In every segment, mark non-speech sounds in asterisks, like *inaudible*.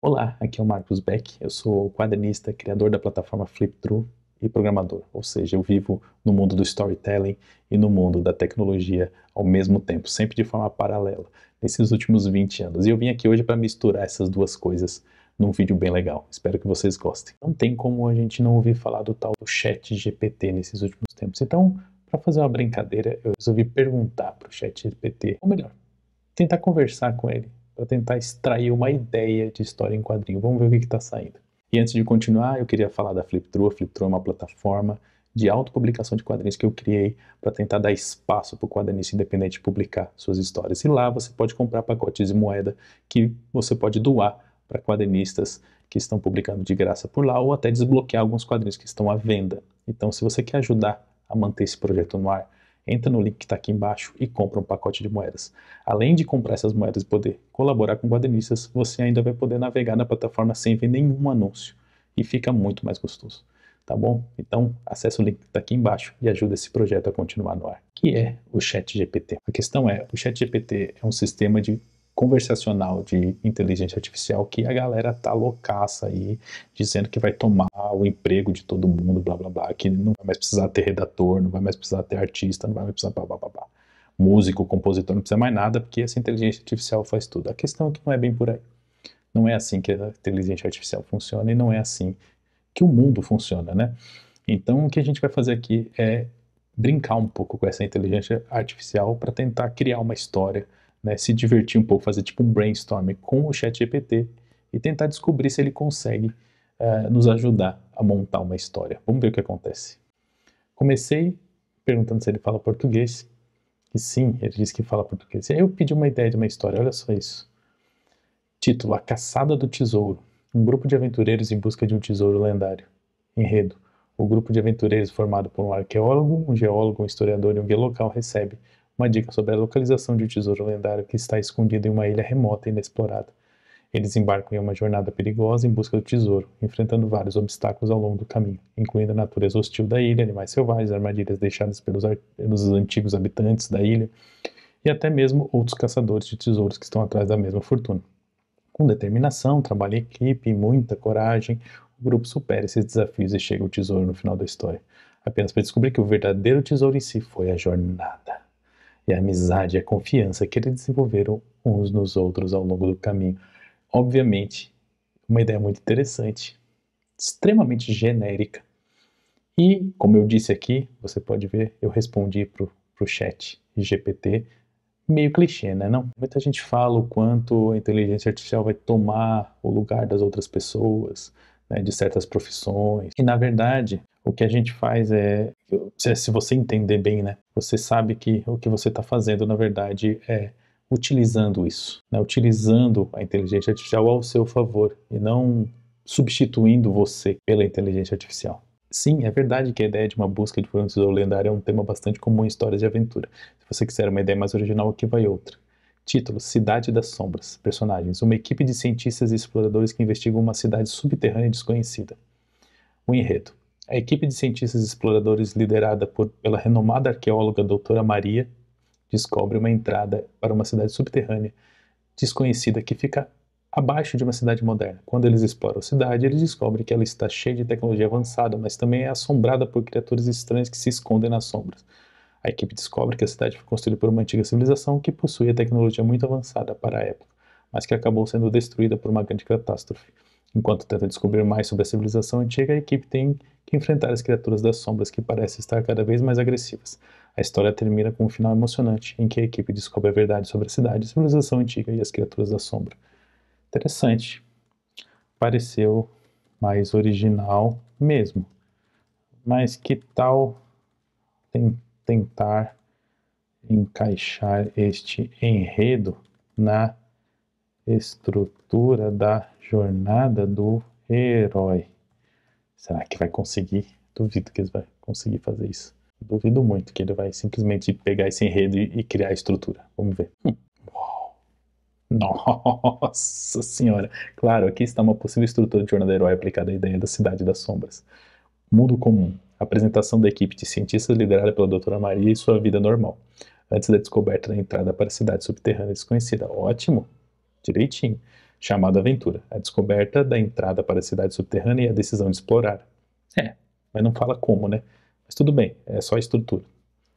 Olá, aqui é o Marcos Beck, eu sou quadrinista, criador da plataforma FlipTrue e programador, ou seja, eu vivo no mundo do storytelling e no mundo da tecnologia ao mesmo tempo, sempre de forma paralela, nesses últimos 20 anos. E eu vim aqui hoje para misturar essas duas coisas num vídeo bem legal. Espero que vocês gostem. Não tem como a gente não ouvir falar do tal do Chat GPT nesses últimos tempos. Então, para fazer uma brincadeira, eu resolvi perguntar para o Chat GPT, ou melhor, tentar conversar com ele para tentar extrair uma ideia de história em quadrinho. Vamos ver o que está saindo. E antes de continuar, eu queria falar da FlipTru. A FlipTru é uma plataforma de autopublicação de quadrinhos que eu criei para tentar dar espaço para o quadrinista independente publicar suas histórias. E lá você pode comprar pacotes de moeda que você pode doar para quadrinistas que estão publicando de graça por lá ou até desbloquear alguns quadrinhos que estão à venda. Então, se você quer ajudar a manter esse projeto no ar, entra no link que está aqui embaixo e compra um pacote de moedas. Além de comprar essas moedas e poder colaborar com guardenistas, você ainda vai poder navegar na plataforma sem ver nenhum anúncio e fica muito mais gostoso. Tá bom? Então, acesse o link que está aqui embaixo e ajuda esse projeto a continuar no ar, que é o ChatGPT. A questão é, o ChatGPT é um sistema de conversacional de inteligência artificial que a galera tá loucaça aí, dizendo que vai tomar o emprego de todo mundo, blá blá blá, que não vai mais precisar ter redator, não vai mais precisar ter artista, não vai mais precisar blá blá blá. blá. Músico, compositor, não precisa mais nada, porque essa inteligência artificial faz tudo. A questão é que não é bem por aí. Não é assim que a inteligência artificial funciona e não é assim que o mundo funciona, né? Então, o que a gente vai fazer aqui é brincar um pouco com essa inteligência artificial para tentar criar uma história né, se divertir um pouco, fazer tipo um brainstorm com o chat GPT e tentar descobrir se ele consegue uh, nos ajudar a montar uma história. Vamos ver o que acontece. Comecei perguntando se ele fala português, e sim, ele disse que fala português. E aí eu pedi uma ideia de uma história, olha só isso. Título: A Caçada do Tesouro. Um grupo de aventureiros em busca de um tesouro lendário. Enredo: O grupo de aventureiros formado por um arqueólogo, um geólogo, um historiador e um guia local recebe uma dica sobre a localização de um tesouro lendário que está escondido em uma ilha remota e inexplorada. Eles embarcam em uma jornada perigosa em busca do tesouro, enfrentando vários obstáculos ao longo do caminho, incluindo a natureza hostil da ilha, animais selvagens, armadilhas deixadas pelos, pelos antigos habitantes da ilha e até mesmo outros caçadores de tesouros que estão atrás da mesma fortuna. Com determinação, trabalho em equipe e muita coragem, o grupo supera esses desafios e chega ao tesouro no final da história, apenas para descobrir que o verdadeiro tesouro em si foi a jornada e a amizade e a confiança que eles desenvolveram uns nos outros ao longo do caminho. Obviamente, uma ideia muito interessante, extremamente genérica. E, como eu disse aqui, você pode ver, eu respondi para o chat GPT, meio clichê, né? Não? Muita gente fala o quanto a inteligência artificial vai tomar o lugar das outras pessoas, né, de certas profissões. E, na verdade, o que a gente faz é, se você entender bem, né? Você sabe que o que você está fazendo, na verdade, é utilizando isso, né? utilizando a inteligência artificial ao seu favor e não substituindo você pela inteligência artificial. Sim, é verdade que a ideia de uma busca de por um lendário é um tema bastante comum em histórias de aventura. Se você quiser uma ideia mais original, aqui vai outra. Título: Cidade das Sombras. Personagens: Uma equipe de cientistas e exploradores que investigam uma cidade subterrânea desconhecida. O enredo: a equipe de cientistas exploradores liderada por, pela renomada arqueóloga doutora Maria descobre uma entrada para uma cidade subterrânea desconhecida que fica abaixo de uma cidade moderna. Quando eles exploram a cidade, eles descobrem que ela está cheia de tecnologia avançada, mas também é assombrada por criaturas estranhas que se escondem nas sombras. A equipe descobre que a cidade foi construída por uma antiga civilização que possuía tecnologia muito avançada para a época, mas que acabou sendo destruída por uma grande catástrofe. Enquanto tenta descobrir mais sobre a civilização antiga, a equipe tem que enfrentar as criaturas das sombras que parecem estar cada vez mais agressivas. A história termina com um final emocionante, em que a equipe descobre a verdade sobre a cidade, a civilização antiga e as criaturas da sombra. Interessante. Pareceu mais original mesmo. Mas que tal tentar encaixar este enredo na estrutura da jornada do herói. Será que vai conseguir? Duvido que ele vai conseguir fazer isso. Duvido muito que ele vai simplesmente pegar esse enredo e, criar a estrutura. Vamos ver. Hum. Nossa senhora! Claro, aqui está uma possível estrutura de jornada do herói aplicada à ideia da Cidade das Sombras. Mundo comum. apresentação da equipe de cientistas liderada pela Doutora Maria e sua vida normal, antes da descoberta da entrada para a cidade subterrânea desconhecida. Ótimo! direitinho, chamado Aventura, a descoberta da entrada para a cidade subterrânea e a decisão de explorar. É, mas não fala como, né? Mas tudo bem, é só a estrutura.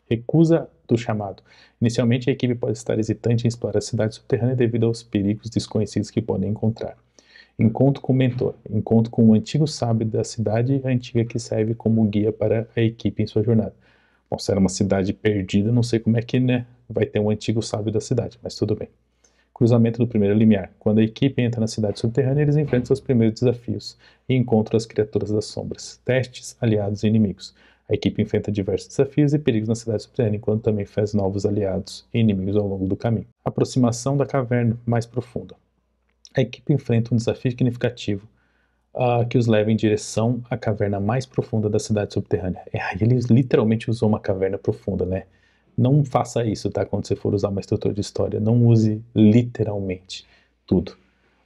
Recusa do chamado. Inicialmente, a equipe pode estar hesitante em explorar a cidade subterrânea devido aos perigos desconhecidos que podem encontrar. Encontro com o mentor. Encontro com um antigo sábio da cidade antiga que serve como guia para a equipe em sua jornada. Bom, se era uma cidade perdida, não sei como é que né, vai ter um antigo sábio da cidade, mas tudo bem cruzamento do primeiro limiar. Quando a equipe entra na cidade subterrânea, eles enfrentam seus primeiros desafios e encontram as criaturas das sombras, testes, aliados e inimigos. A equipe enfrenta diversos desafios e perigos na cidade subterrânea, enquanto também faz novos aliados e inimigos ao longo do caminho. Aproximação da caverna mais profunda. A equipe enfrenta um desafio significativo uh, que os leva em direção à caverna mais profunda da cidade subterrânea. É, eles literalmente usou uma caverna profunda, né? Não faça isso, tá? Quando você for usar uma estrutura de história, não use literalmente tudo.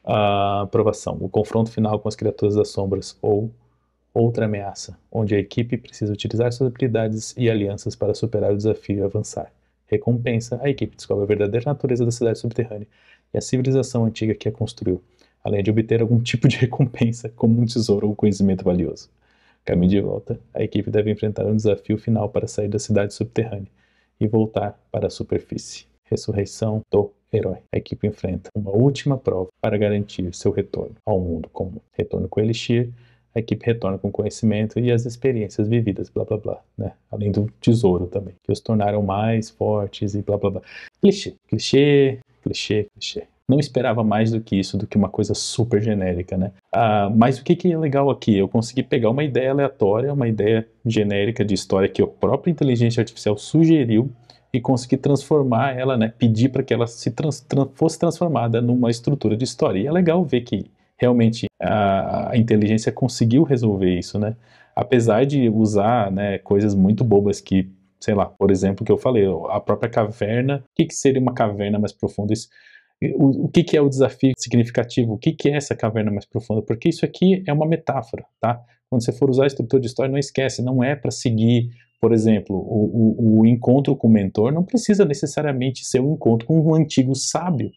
A aprovação, o confronto final com as criaturas das sombras ou outra ameaça, onde a equipe precisa utilizar suas habilidades e alianças para superar o desafio e avançar. Recompensa, a equipe descobre a verdadeira natureza da cidade subterrânea e a civilização antiga que a construiu, além de obter algum tipo de *laughs* recompensa, como um tesouro ou conhecimento valioso. Caminho de volta, a equipe deve enfrentar um desafio final para sair da cidade subterrânea e voltar para a superfície. Ressurreição do herói. A equipe enfrenta uma última prova para garantir seu retorno ao mundo comum. Retorno com Elixir, a equipe retorna com conhecimento e as experiências vividas, blá blá blá, né? Além do tesouro também, que os tornaram mais fortes e blá blá blá. Clichê, clichê, clichê, clichê não esperava mais do que isso, do que uma coisa super genérica, né? Ah, mas o que, que é legal aqui? Eu consegui pegar uma ideia aleatória, uma ideia genérica de história que a própria inteligência artificial sugeriu e conseguir transformar ela, né? Pedir para que ela se trans, trans, fosse transformada numa estrutura de história. E é legal ver que realmente a, a inteligência conseguiu resolver isso, né? Apesar de usar né, coisas muito bobas que, sei lá, por exemplo, que eu falei, a própria caverna. O que, que seria uma caverna mais profunda? Isso o, o que, que, é o desafio significativo, o que, que é essa caverna mais profunda, porque isso aqui é uma metáfora, tá? Quando você for usar a estrutura de história, não esquece, não é para seguir, por exemplo, o, o, o, encontro com o mentor, não precisa necessariamente ser um encontro com um antigo sábio,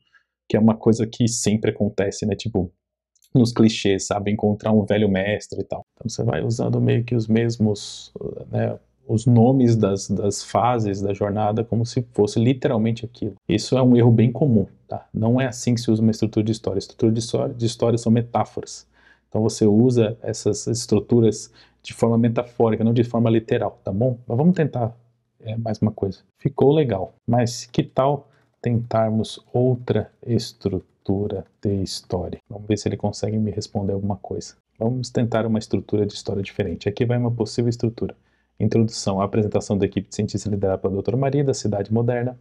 que é uma coisa que sempre acontece, né? Tipo, nos clichês, sabe? Encontrar um velho mestre e tal. Então você vai usando meio que os mesmos, né? os nomes das, das fases da jornada como se fosse literalmente aquilo. Isso é um erro bem comum, tá? Não é assim que se usa uma estrutura de história. Estrutura de história, de história são metáforas. Então você usa essas estruturas de forma metafórica, não de forma literal, tá bom? Mas vamos tentar é, mais uma coisa. Ficou legal, mas que tal tentarmos outra estrutura de história? Vamos ver se ele consegue me responder alguma coisa. Vamos tentar uma estrutura de história diferente. Aqui vai uma possível estrutura. Introdução à apresentação da equipe de cientistas liderada pela doutora Maria, da cidade moderna,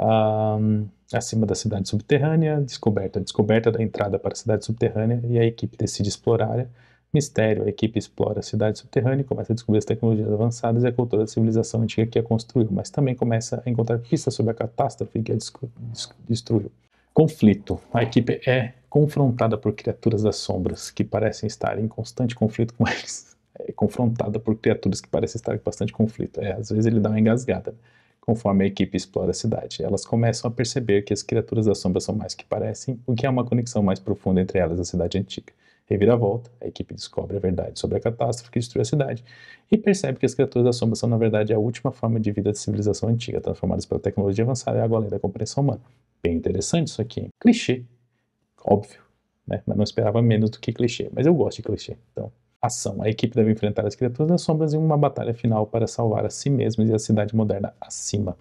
um, acima da cidade subterrânea, descoberta, descoberta da entrada para a cidade subterrânea e a equipe decide explorar. Mistério, a equipe explora a cidade subterrânea e começa a descobrir as tecnologias avançadas e a cultura da civilização antiga que a construiu, mas também começa a encontrar pistas sobre a catástrofe que a destruiu. Conflito. A equipe é confrontada por criaturas das sombras que parecem estar em constante conflito com eles é confrontada por criaturas que parecem estar com bastante conflito. É, às vezes ele dá uma engasgada. Né? Conforme a equipe explora a cidade, elas começam a perceber que as criaturas da sombra são mais que parecem, o que há é uma conexão mais profunda entre elas e a cidade antiga. Reviravolta, a equipe descobre a verdade sobre a catástrofe que destruiu a cidade e percebe que as criaturas da sombra são, na verdade, a última forma de vida da civilização antiga, transformadas pela tecnologia avançada e água além da compreensão humana. Bem interessante isso aqui. Clichê, óbvio, né? mas não esperava menos do que clichê, mas eu gosto de clichê, então ação. A equipe deve enfrentar as criaturas das sombras em uma batalha final para salvar a si mesmos e a cidade moderna acima,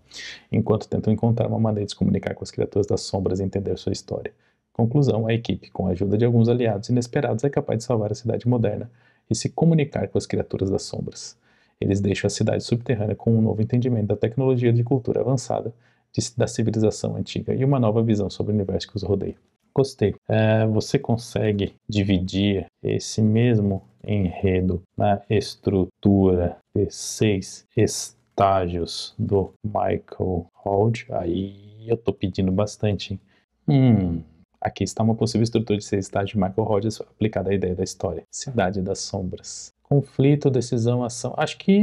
enquanto tentam encontrar uma maneira de se comunicar com as criaturas das sombras e entender sua história. Conclusão: a equipe, com a ajuda de alguns aliados inesperados, é capaz de salvar a cidade moderna e se comunicar com as criaturas das sombras. Eles deixam a cidade subterrânea com um novo entendimento da tecnologia de cultura avançada, de, da civilização antiga e uma nova visão sobre o universo que os rodeia. Gostei. É, você consegue dividir esse mesmo enredo, na estrutura de seis estágios do Michael Holt. Aí eu tô pedindo bastante. Hum, aqui está uma possível estrutura de seis estágios de Michael Rogers é aplicada à ideia da história. Cidade das Sombras. Conflito, decisão, ação. Acho que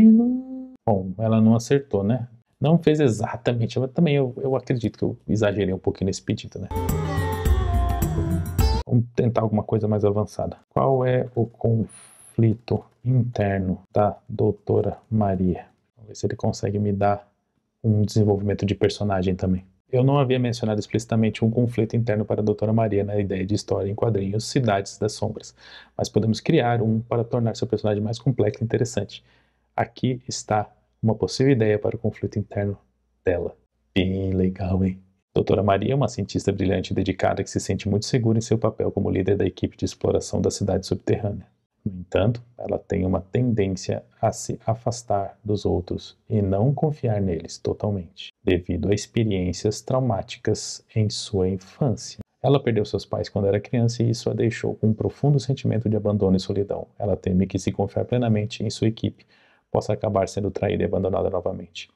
Bom, ela não acertou, né? Não fez exatamente, mas também eu, eu acredito que eu exagerei um pouquinho nesse pedido, né? Vamos tentar alguma coisa mais avançada. Qual é o conflito interno da doutora Maria? Vamos ver se ele consegue me dar um desenvolvimento de personagem também. Eu não havia mencionado explicitamente um conflito interno para a Doutora Maria na ideia de história em quadrinhos Cidades das Sombras, mas podemos criar um para tornar seu personagem mais complexo e interessante. Aqui está uma possível ideia para o conflito interno dela. Bem legal, hein? Doutora Maria é uma cientista brilhante e dedicada que se sente muito segura em seu papel como líder da equipe de exploração da cidade subterrânea. No entanto, ela tem uma tendência a se afastar dos outros e não confiar neles totalmente, devido a experiências traumáticas em sua infância. Ela perdeu seus pais quando era criança e isso a deixou com um profundo sentimento de abandono e solidão. Ela teme que, se confiar plenamente em sua equipe, possa acabar sendo traída e abandonada novamente.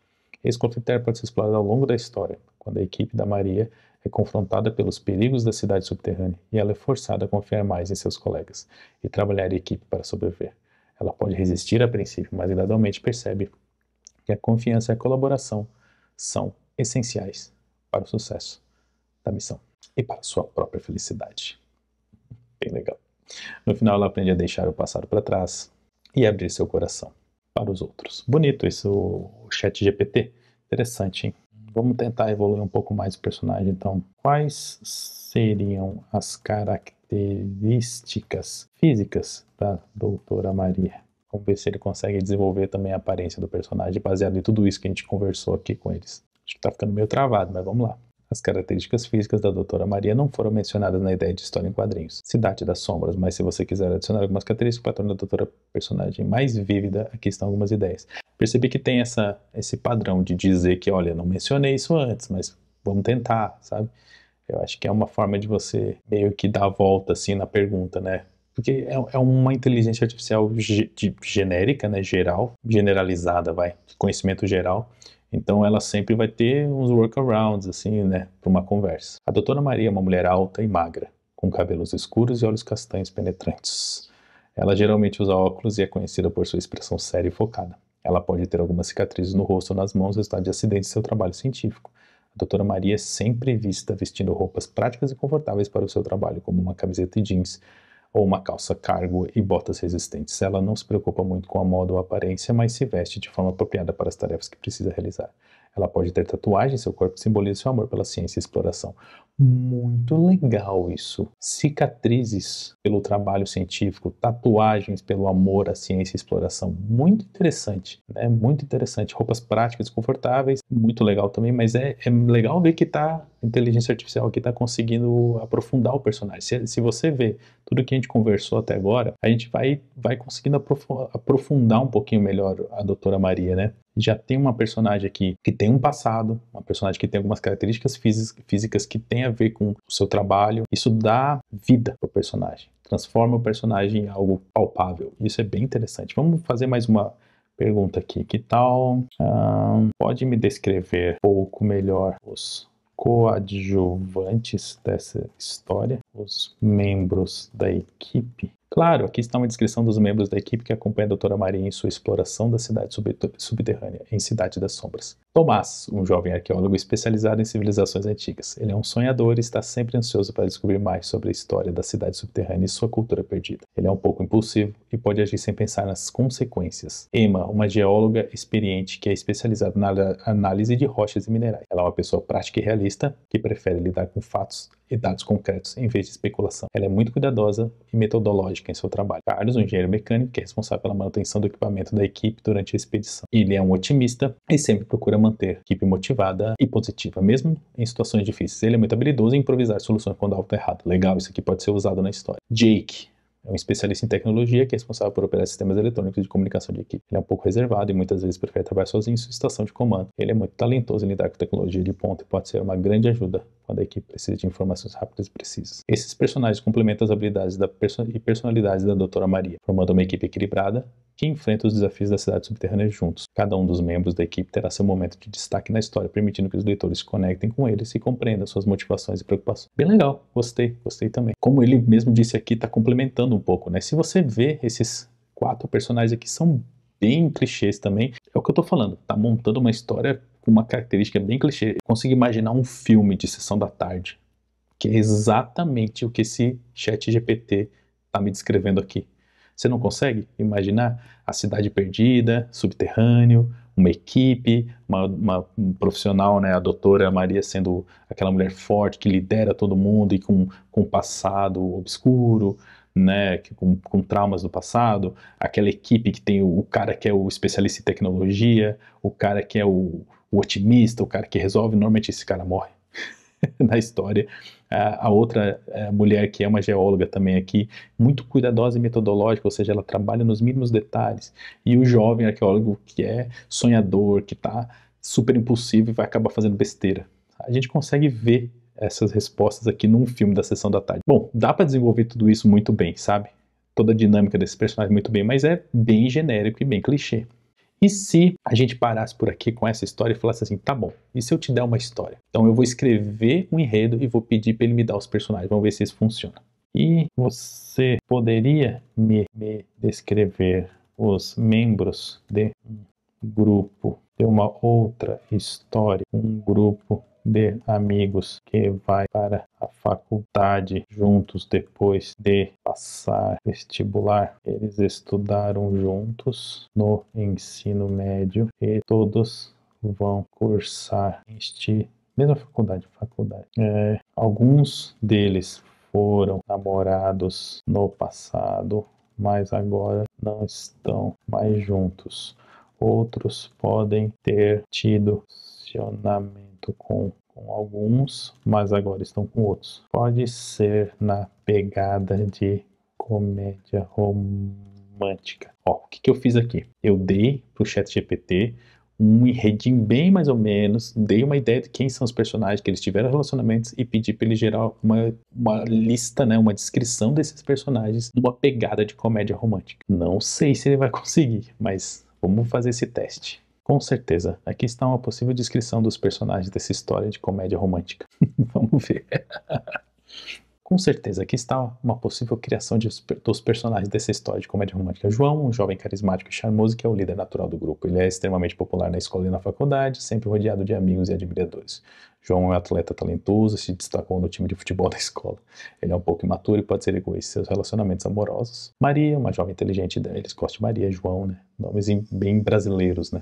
Esse conflito pode ser explorado ao longo da história, quando a equipe da Maria é confrontada pelos perigos da cidade subterrânea e ela é forçada a confiar mais em seus colegas e trabalhar em equipe para sobreviver. Ela pode resistir a princípio, mas gradualmente percebe que a confiança e a colaboração são essenciais para o sucesso da missão e para sua própria felicidade. Bem legal. No final, ela aprende a deixar o passado para trás e abrir seu coração para os outros. Bonito isso, o chat GPT. Interessante, hein? Vamos tentar evoluir um pouco mais o personagem, então. Quais seriam as características físicas da Doutora Maria? Vamos ver se ele consegue desenvolver também a aparência do personagem baseado em tudo isso que a gente conversou aqui com eles. Acho que tá ficando meio travado, mas vamos lá. As características físicas da Doutora Maria não foram mencionadas na ideia de história em quadrinhos. Cidade das Sombras, mas se você quiser adicionar algumas características para tornar a Doutora personagem mais vívida, aqui estão algumas ideias. Percebi que tem essa, esse padrão de dizer que, olha, não mencionei isso antes, mas vamos tentar, sabe? Eu acho que é uma forma de você meio que dar a volta assim na pergunta, né? Porque é, é uma inteligência artificial ge genérica, né? Geral, generalizada, vai, conhecimento geral então ela sempre vai ter uns workarounds, assim, né, para uma conversa. A doutora Maria é uma mulher alta e magra, com cabelos escuros e olhos castanhos penetrantes. Ela geralmente usa óculos e é conhecida por sua expressão séria e focada. Ela pode ter algumas cicatrizes no rosto ou nas mãos, resultado de acidentes em seu trabalho científico. A doutora Maria é sempre vista vestindo roupas práticas e confortáveis para o seu trabalho, como uma camiseta e jeans, ou uma calça cargo e botas resistentes. Ela não se preocupa muito com a moda ou a aparência, mas se veste de forma apropriada para as tarefas que precisa realizar. Ela pode ter tatuagem, seu corpo simboliza seu amor pela ciência e exploração. Muito legal isso. Cicatrizes pelo trabalho científico, tatuagens pelo amor à ciência e exploração. Muito interessante, né? Muito interessante. Roupas práticas, confortáveis, muito legal também, mas é, é legal ver que tá inteligência artificial aqui está conseguindo aprofundar o personagem. Se, se, você vê tudo que a gente conversou até agora, a gente vai, vai conseguindo aprofundar um pouquinho melhor a Doutora Maria, né? Já tem uma personagem aqui que tem um passado, uma personagem que tem algumas características físicas que tem a ver com o seu trabalho. Isso dá vida para o personagem, transforma o personagem em algo palpável. Isso é bem interessante. Vamos fazer mais uma pergunta aqui. Que tal? Ah, pode me descrever um pouco melhor os coadjuvantes dessa história, os membros da equipe Claro, aqui está uma descrição dos membros da equipe que acompanha a Doutora Maria em sua exploração da cidade subterrânea, em Cidade das Sombras. Tomás, um jovem arqueólogo especializado em civilizações antigas. Ele é um sonhador e está sempre ansioso para descobrir mais sobre a história da cidade subterrânea e sua cultura perdida. Ele é um pouco impulsivo e pode agir sem pensar nas consequências. Emma, uma geóloga experiente que é especializada na análise de rochas e minerais. Ela é uma pessoa prática e realista que prefere lidar com fatos e dados concretos em vez de especulação. Ela é muito cuidadosa e metodológica em seu trabalho. Carlos, um engenheiro mecânico, que é responsável pela manutenção do equipamento da equipe durante a expedição. Ele é um otimista e sempre procura manter a equipe motivada e positiva, mesmo em situações difíceis. Ele é muito habilidoso em improvisar soluções quando algo está errado. Legal, isso aqui pode ser usado na história. Jake é um especialista em tecnologia que é responsável por operar sistemas eletrônicos de comunicação de equipe. Ele é um pouco reservado e muitas vezes prefere trabalhar sozinho em sua estação de comando. Ele é muito talentoso em lidar com tecnologia de ponta e pode ser uma grande ajuda quando a equipe precisa de informações rápidas e precisas. Esses personagens complementam as habilidades perso e personalidades da Doutora Maria, formando uma equipe equilibrada que enfrenta os desafios da cidade subterrânea juntos. Cada um dos membros da equipe terá seu momento de destaque na história, permitindo que os leitores se conectem com eles e compreendam suas motivações e preocupações. Bem legal, gostei, gostei também. Como ele mesmo disse aqui, está complementando um pouco, né? Se você vê esses quatro personagens aqui são bem clichês também. É o que eu tô falando, tá montando uma história com uma característica bem clichê. Eu consigo imaginar um filme de sessão da tarde, que é exatamente o que esse chat GPT tá me descrevendo aqui. Você não consegue imaginar a cidade perdida, subterrâneo, uma equipe, uma, uma um profissional, né, a doutora Maria sendo aquela mulher forte que lidera todo mundo e com, com passado obscuro, né, com, com, traumas do passado, aquela equipe que tem o, o, cara que é o especialista em tecnologia, o cara que é o, o otimista, o cara que resolve, normalmente esse cara morre *laughs* na história a, outra é, mulher que é uma geóloga também aqui, muito cuidadosa e metodológica, ou seja, ela trabalha nos mínimos detalhes. E o jovem arqueólogo que é sonhador, que está super impulsivo e vai acabar fazendo besteira. A gente consegue ver essas respostas aqui num filme da sessão da tarde. Bom, dá para desenvolver tudo isso muito bem, sabe? Toda a dinâmica desse personagem muito bem, mas é bem genérico e bem clichê. E se a gente parasse por aqui com essa história e falasse assim, tá bom, e se eu te der uma história? Então eu vou escrever um enredo e vou pedir para ele me dar os personagens, vamos ver se isso funciona. E você poderia me, me descrever os membros de um grupo, de uma outra história, um grupo de amigos que vai para a faculdade juntos depois de passar vestibular. Eles estudaram juntos no ensino médio e todos vão cursar este mesma faculdade, faculdade. É, alguns deles foram namorados no passado, mas agora não estão mais juntos. Outros podem ter tido relacionamento junto com, com alguns, mas agora estão com outros. Pode ser na pegada de comédia romântica. Ó, o que, que eu fiz aqui? Eu dei pro chat GPT um enredinho bem mais ou menos, dei uma ideia de quem são os personagens, que eles tiveram relacionamentos e pedi para ele gerar uma, uma lista, né, uma descrição desses personagens numa pegada de comédia romântica. Não sei se ele vai *laughs* conseguir, mas vamos fazer esse teste. Com certeza. Aqui está uma possível descrição dos personagens dessa história de comédia romântica. *laughs* Vamos ver. *laughs* Com certeza, aqui está uma possível criação de, dos personagens dessa história de comédia romântica. João, um jovem carismático e charmoso que é o líder natural do grupo. Ele é extremamente popular na escola e na faculdade, sempre rodeado de amigos e admiradores. João é um atleta talentoso, se destacou no time de futebol *laughs* da escola. Ele é um pouco imaturo e pode ser egoísta em seus relacionamentos amorosos. Maria, uma jovem inteligente, eles gostam de Maria, João, né? Nomes bem brasileiros, né?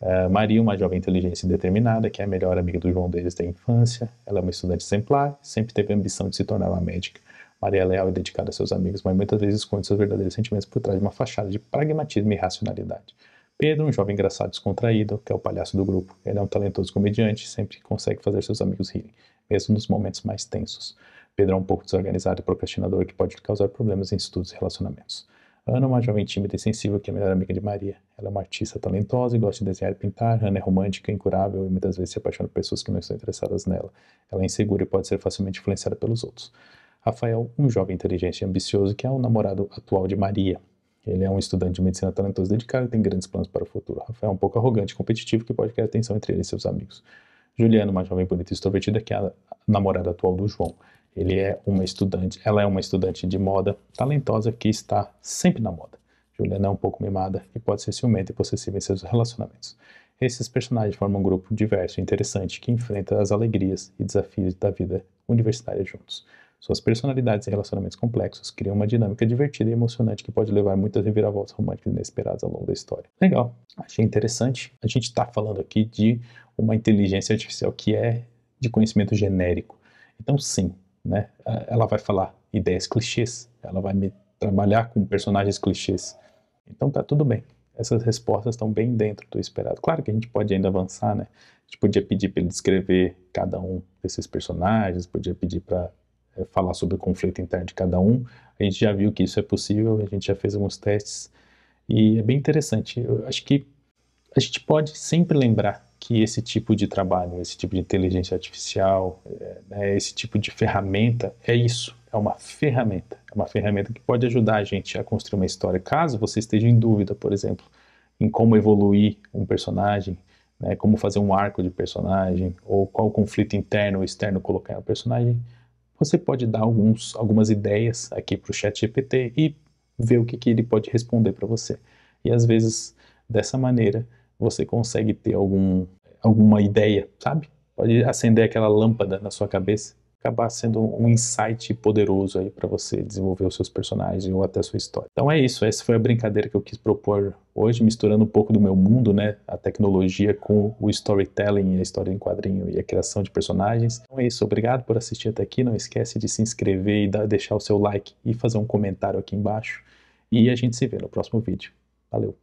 É, Maria, uma jovem inteligente e determinada, que é a melhor amiga do João desde a infância. Ela é uma estudante exemplar, sempre teve a ambição de se tornar uma médica. Maria é leal e dedicada a seus amigos, mas muitas vezes esconde seus verdadeiros sentimentos por trás de uma fachada de pragmatismo e racionalidade. Pedro, um jovem engraçado descontraído, que é o palhaço do grupo. Ele é um talentoso comediante e sempre consegue fazer seus amigos rirem, mesmo nos momentos mais tensos. Pedro é um pouco desorganizado e procrastinador que pode causar problemas em estudos e relacionamentos. Ana é uma jovem tímida e sensível que é a melhor amiga de Maria. Ela é uma artista talentosa e gosta de desenhar e pintar. Ana é romântica, incurável e muitas vezes se apaixona por pessoas que não estão interessadas nela. Ela é insegura e pode ser facilmente influenciada pelos outros. Rafael, um jovem inteligente e ambicioso que é o namorado atual de Maria. Ele é um estudante de medicina talentoso e dedicado e tem grandes planos para o futuro. Rafael é um pouco arrogante e competitivo que pode criar tensão entre ele e seus amigos. Juliana, uma jovem bonita e extrovertida que é a namorada atual do João. Ele é uma estudante, ela é uma estudante de moda talentosa que está sempre na moda. Juliana é um pouco mimada e pode ser ciumenta e possessiva em seus relacionamentos. Esses personagens formam um grupo diverso e interessante que enfrenta as alegrias e desafios da vida universitária juntos. Suas personalidades e relacionamentos complexos criam uma dinâmica divertida e emocionante que pode levar muitas reviravoltas românticas inesperadas ao longo da história. Legal, achei interessante. A gente está falando aqui de uma inteligência artificial que é de conhecimento genérico. Então, sim, né? Ah, ela vai falar ideias clichês, ela vai trabalhar com personagens clichês. Então tá tudo bem. Essas respostas estão bem dentro do esperado. Claro que a gente pode ainda avançar, né? A gente podia pedir para ele descrever cada um desses personagens, podia pedir para é, eh, falar sobre o conflito interno de cada um. A gente já viu que isso é possível, a gente já fez alguns testes e é bem interessante. Eu acho que a gente pode sempre lembrar que esse tipo de trabalho, esse tipo de inteligência artificial, é, né, esse tipo de ferramenta é isso, é uma ferramenta. É uma ferramenta que pode ajudar a gente a construir uma história. Caso você esteja em dúvida, por exemplo, em como evoluir um personagem, né, como fazer um arco de personagem, ou qual conflito interno ou externo colocar no personagem, você pode dar alguns, algumas ideias aqui para o chat GPT e ver o que, que ele pode responder para você. E às vezes, dessa maneira, você consegue ter algum, alguma ideia, sabe? Pode acender aquela lâmpada na sua cabeça, acabar sendo um insight poderoso aí para você desenvolver os seus personagens ou até a sua história. Então é isso, essa foi a brincadeira que eu quis propor hoje, misturando um pouco do meu mundo, né, a tecnologia com o storytelling, a história em quadrinho e a criação de personagens. Então é isso, obrigado por assistir até aqui, não esquece de se inscrever e dar, deixar o seu like e fazer um comentário aqui embaixo. E a gente se vê no próximo vídeo. Valeu!